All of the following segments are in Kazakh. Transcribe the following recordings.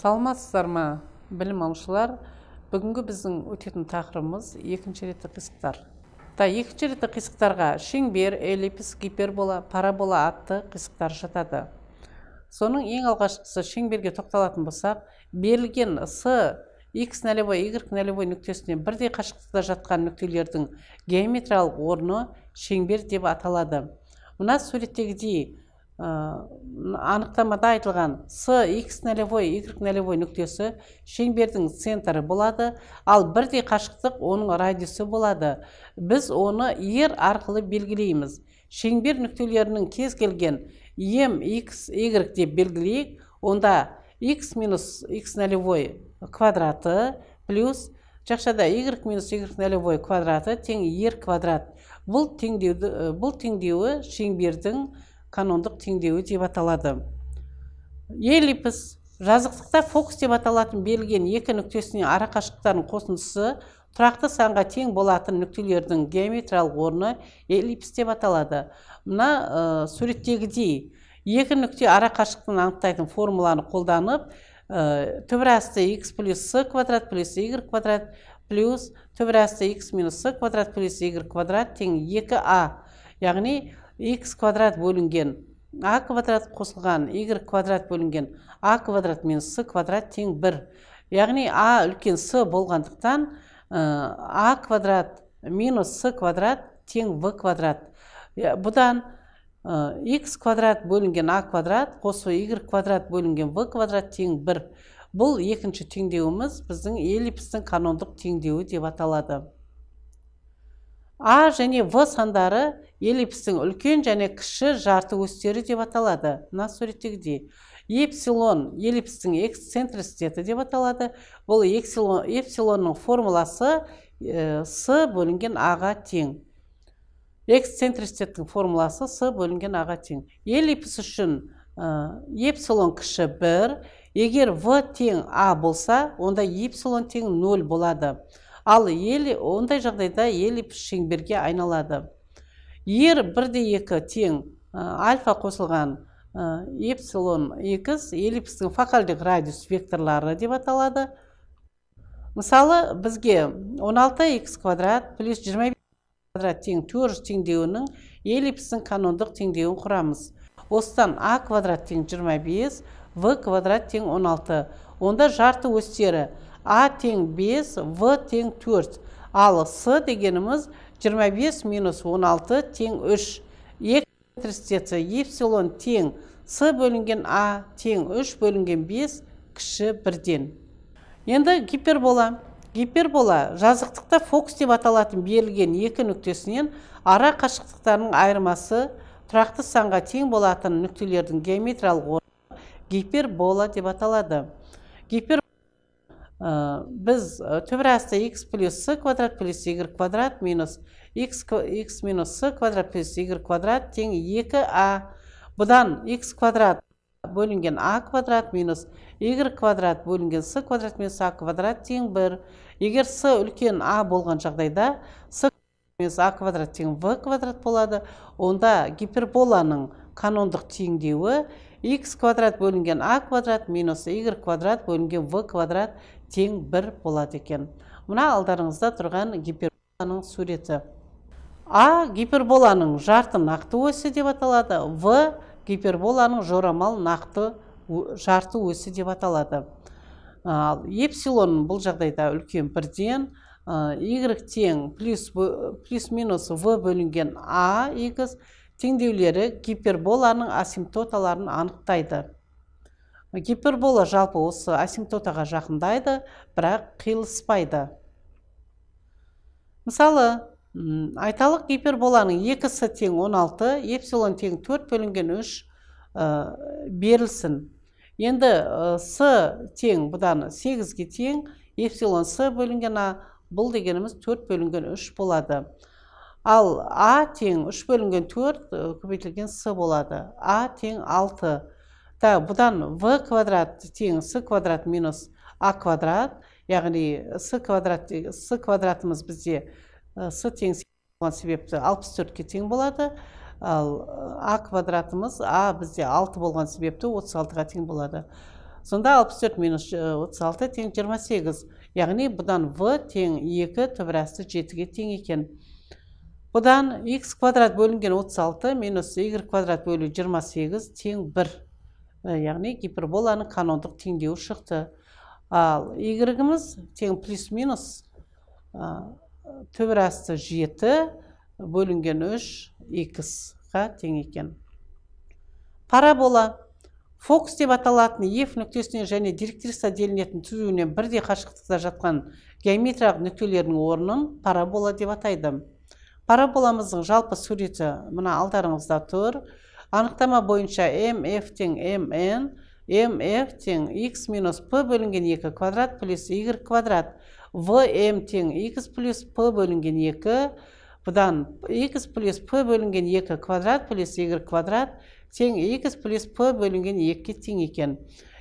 саламатсыздар ма білім алушылар бүгінгі біздің өтетін тақырыбымыз екінші ретті қисықтар Та екінші ретті қисықтарға шеңбер эллипс гипербола парабола атты қисықтар жатады соның ең алғашқысы шеңберге тоқталатын болсақ берілген с x нәлевой, y нәлевой нүктесіне бірдей қашықтықта жатқан нүктелердің геометриялық орны шеңбер деп аталады мына суреттегідей Э, анықтамада айтылған с x нолевой y нолевой нүктесі шеңбердің центрі болады ал бірдей қашықтық оның радиусы болады біз оны ер арқылы белгілейміз шеңбер нүктелерінің кез келген ем x y деп белгілейік онда x минус x нолевой квадраты плюс жақшада y минус y нолевой квадраты тең ер квадрат бұл теңдеуді бұл теңдеуі шеңбердің канондық теңдеуі деп аталады елипс жазықтықта фокус деп аталатын берілген екі нүктесіне ара қосындысы тұрақты санға тең болатын нүктелердің геометриялық орны эллипс деп аталады мына ә, суреттегідей екі нүкте ара анықтайтын формуланы қолданып ә, түбір x плюс с квадрат плюс y квадрат плюс түбір x минус с квадрат плюс квадрат тең екі а яғни x квадрат бөлінген а квадрат қосылған y квадрат бөлінген а квадрат минус с квадрат тең бір яғни а үлкен с болғандықтан э, а квадрат минус с квадрат тең в квадрат э, бұдан x э, квадрат бөлінген а квадрат қосу y квадрат бөлінген в квадрат тең бір бұл екінші теңдеуіміз біздің эллипстің канондық теңдеуі деп аталады а және в сандары эллипстің үлкен және кіші жарты өстері деп аталады мына суреттегідей епсилон эллипстің эксцентриситеті деп аталады бұл епсилонның эпсилонның формуласы э, с бөлінген аға тең эксцентриситеттің формуласы с бөлінген аға тең эллипс үшін э, эпсилон кіші бір егер в тең а болса онда эпсилон тең 0 болады ал ел ондай жағдайда эллипс шеңберге айналады ер бір де екі тең альфа қосылған эпсилон екіс эллипстің фокальдық радиус векторлары деп аталады мысалы бізге 16 x квадрат плюс 25 квадрат тең 400 теңдеуінің эллипстің канондық теңдеуін құрамыз осыдан а квадрат тең 25 в квадрат тең 16 онда жарты өстері а тең 5 в тең 4 ал с дегеніміз 25 минус 16 тең 3 екі тірістесі епсилон тең с бөлінген а тең 3 бөлінген 5 кіші бірден енді гипербола гипербола жазықтықта фокус деп аталатын берілген екі нүктесінен ара қашықтықтарының айырмасы тұрақты санға тең болатын нүктелердің геометриялық орны гипербола деп аталады гипер Біз біз төбірасты x плюс с квадрат плюс y квадрат минус x, минус с квадрат плюс y квадрат тең 2а бұдан x квадрат бөлінген а квадрат минус y квадрат бөлінген с квадрат минус а квадрат тең 1 егер с үлкен а болған жағдайда с минус а квадрат тең в квадрат болады онда гиперболаның канондық теңдеуі x квадрат бөлінген а квадрат минус y квадрат бөлінген v квадрат тең бір болады екен мына алдарыңызда тұрған гиперболаның суреті а гиперболаның жарты нақты өсі деп аталады в гиперболаның жорамал нақты жарты өсі деп аталады ал бұл жағдайда үлкен бірден y тең плюс, минус v бөлінген а егіз теңдеулері гиперболаның асимптоталарын анықтайды гипербола жалпы осы асимптотаға жақындайды бірақ қиылыспайды мысалы айталық гиперболаның екісі тең 16 епсилон тең 4 бөлінген 3 э, берілсін енді э, с тең бұдан 8-ге тең епсилон с бөлінген а бұл дегеніміз 4 бөлінген үш болады ал а тең үш бөлінген төрт э, көбейтілген с болады а тең алты Та бұдан в квадрат тең с квадрат минус а квадрат яғни с квадрат с квадратымыз бізде э, с тең болған себепті 64-ке тең болады ал э, а квадратымыз а бізде алты болған себепті отыз алтыға тең болады сонда 64 минус алты тең сегіз яғни бұдан в тең екі түбір жетіге жетіге тең екен бұдан x квадрат бөлінген 36 минус y квадрат бөлу 28 тең 1 э, яғни гиперболаның канондық теңдеуі шықты ал y тең плюс минус түбір э, төбір асты 7 бөлінген 3 x қа тең екен парабола фокус деп аталатын еф нүктесінен және директриса делінетін түзуінен бірдей қашықтықта жатқан геометриялық нүктелердің орнын парабола деп атайды параболамыздың жалпы суреті мына алдарыңызда тұр анықтама бойынша mf тең mn mf тең x минус p бөлінген 2 квадрат плюс y квадрат vm тең x плюс p бөлінген 2 бұдан x плюс p бөлінген 2 квадрат плюс y квадрат тең x плюс p бөлінген 2 тең екен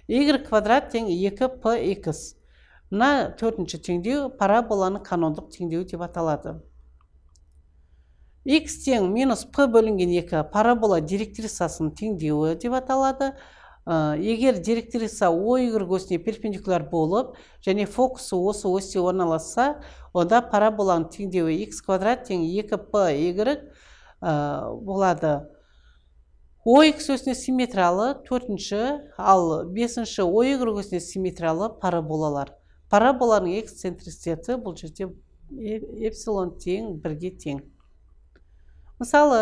y квадрат тең 2 p x мына төртінші теңдеу параболаның канондық теңдеу деп аталады x тең минус p бөлінген екі парабола директрисасының теңдеуі деп аталады э, егер директриса о y осіне перпендикуляр болып және фокусы осы осьте орналасса онда параболаның теңдеуі x квадрат тең 2p игрек ә, э, болады x осіне симметриялы төртінші, ал бесінші y өсіне симметриялы параболалар. Параболаның эксцентриситеті бұл жерде э, эпсилон тең бірге тең. Мысалы,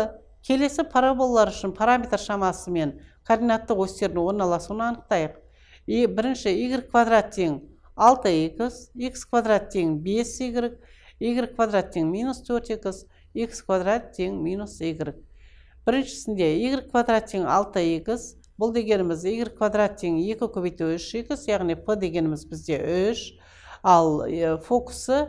келесі параболлар үшін параметр шамасы мен координаттық осьтердің орналасуын анықтайық. И бірінші, y квадрат тең 6 x, x квадрат тең 5 y, y квадрат тең минус 4 x, x квадрат тең минус y. Біріншісінде, y квадрат тең 6 x, бұл дегеніміз y квадрат тең 2 көбейті 3 x, яғни p дегеніміз бізде 3, ал фокусы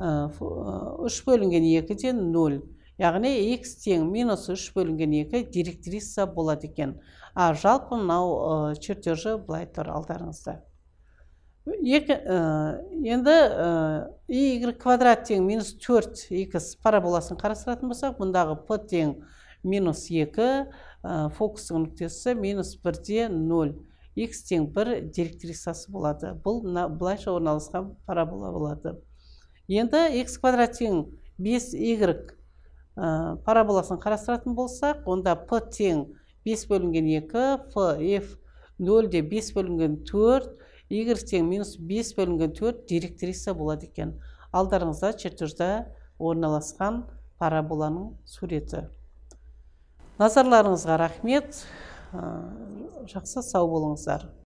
3 бөлінген 2-ден 0 яғни x тең минус үш бөлінген екі директриса болады екен а жалпы мынау чертежі былай тұр алдарыңызда екі енді y квадрат тең минус төрт икс параболасын қарастыратын болсақ бұндағы p тең минус екі ә, фокустың нүктесі минус бірде нөл x тең бір директрисасы болады бұл мына былайша орналасқан парабола болады енді x квадрат тең 5 y ә, э, параболасын қарастыратын болсақ онда п тең бес бөлінген екі п ф 0-де бес бөлінген төрт y тең минус бес бөлінген төрт директриса болады екен алдарыңызда чертежда орналасқан параболаның суреті назарларыңызға рахмет э, жақсы сау болыңыздар